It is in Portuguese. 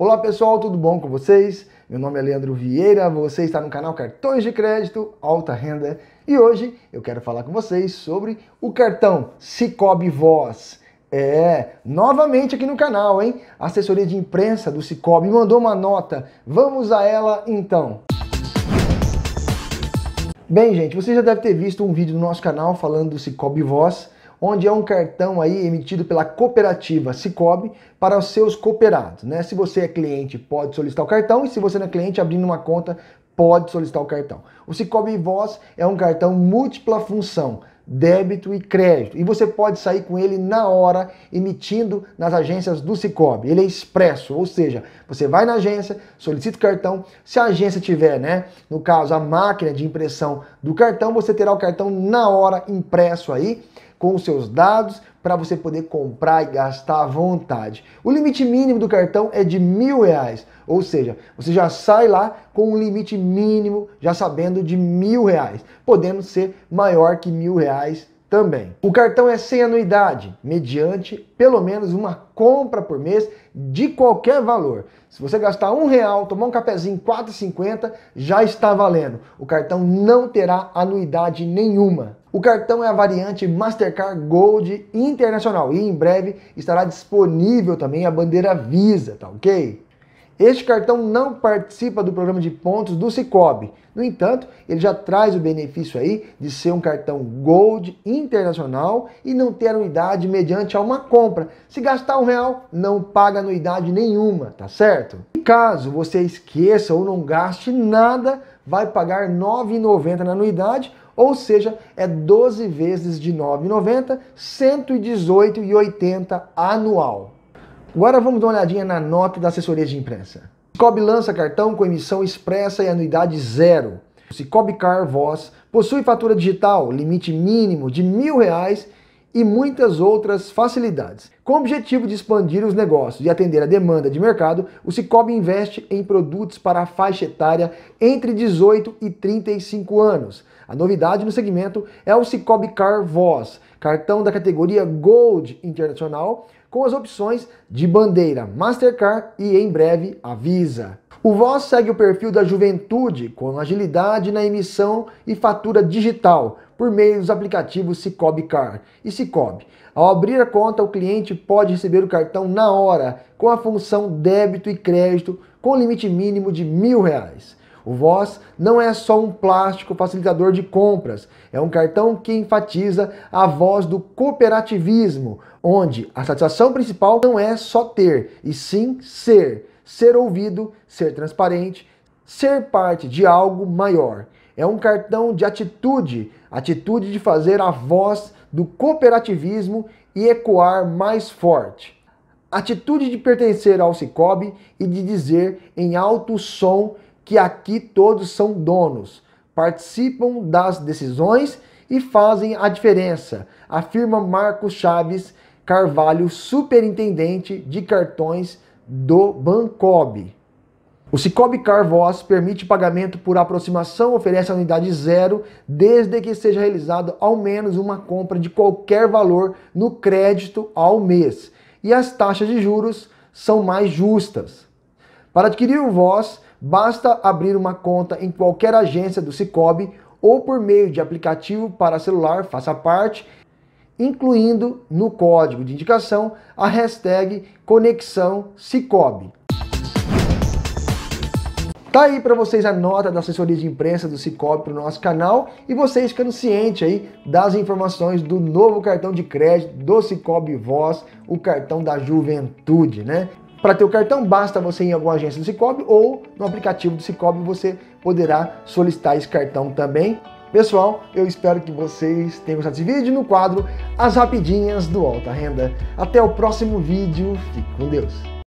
Olá pessoal, tudo bom com vocês? Meu nome é Leandro Vieira, você está no canal Cartões de Crédito Alta Renda e hoje eu quero falar com vocês sobre o cartão Cicobi Voz. É, novamente aqui no canal, hein? A assessoria de imprensa do Cicobi mandou uma nota, vamos a ela então. Bem gente, você já deve ter visto um vídeo do nosso canal falando do Cicobi Voz, onde é um cartão aí emitido pela cooperativa Cicobi para os seus cooperados. Né? Se você é cliente, pode solicitar o cartão e se você não é cliente, abrindo uma conta, pode solicitar o cartão. O Cicobi Voz é um cartão múltipla função, débito e crédito. E você pode sair com ele na hora, emitindo nas agências do Cicobi. Ele é expresso, ou seja, você vai na agência, solicita o cartão. Se a agência tiver, né, no caso, a máquina de impressão do cartão, você terá o cartão na hora impresso aí com os seus dados para você poder comprar e gastar à vontade. O limite mínimo do cartão é de mil reais, ou seja, você já sai lá com um limite mínimo, já sabendo de mil reais, podendo ser maior que mil reais também. O cartão é sem anuidade, mediante pelo menos uma compra por mês de qualquer valor. Se você gastar um real, tomar um cafezinho 4,50, já está valendo. O cartão não terá anuidade nenhuma. O cartão é a variante Mastercard Gold Internacional e em breve estará disponível também a bandeira Visa, tá ok? Este cartão não participa do programa de pontos do Cicobi. No entanto, ele já traz o benefício aí de ser um cartão Gold internacional e não ter anuidade mediante a uma compra. Se gastar um real, não paga anuidade nenhuma, tá certo? E caso você esqueça ou não gaste nada, vai pagar R$ 9,90 na anuidade ou seja, é 12 vezes de 9,90, 118,80 anual. Agora vamos dar uma olhadinha na nota da assessoria de imprensa. Cicobi lança cartão com emissão expressa e anuidade zero. O Cicobi Car Voz possui fatura digital, limite mínimo de mil reais e muitas outras facilidades. Com o objetivo de expandir os negócios e atender a demanda de mercado, o Cicobi investe em produtos para a faixa etária entre 18 e 35 anos. A novidade no segmento é o Cicobi Car Voz, cartão da categoria Gold Internacional, com as opções de bandeira Mastercard e em breve a Visa. O Voz segue o perfil da juventude com agilidade na emissão e fatura digital por meio dos aplicativos Cicobi Car e Cicobi. Ao abrir a conta, o cliente pode receber o cartão na hora com a função débito e crédito com limite mínimo de mil reais. O Voz não é só um plástico facilitador de compras, é um cartão que enfatiza a voz do cooperativismo, onde a satisfação principal não é só ter, e sim ser. Ser ouvido, ser transparente, ser parte de algo maior. É um cartão de atitude, atitude de fazer a voz do cooperativismo e ecoar mais forte. Atitude de pertencer ao Cicobi e de dizer em alto som que aqui todos são donos, participam das decisões e fazem a diferença, afirma Marcos Chaves Carvalho, superintendente de cartões do Bancob. O Cicobi Carvoz permite pagamento por aproximação, oferece a unidade zero, desde que seja realizado ao menos uma compra de qualquer valor no crédito ao mês. E as taxas de juros são mais justas. Para adquirir o Voz, Basta abrir uma conta em qualquer agência do Cicobi ou por meio de aplicativo para celular, faça parte, incluindo no código de indicação a hashtag Conexão Cicobi. Tá aí para vocês a nota da assessoria de imprensa do Cicobi para o nosso canal e vocês ficando ciente aí das informações do novo cartão de crédito do Cicobi Voz, o cartão da juventude, né? Para ter o cartão, basta você ir em alguma agência do Cicobi ou no aplicativo do Cicobi você poderá solicitar esse cartão também. Pessoal, eu espero que vocês tenham gostado desse vídeo no quadro As Rapidinhas do Alta Renda. Até o próximo vídeo, fique com Deus!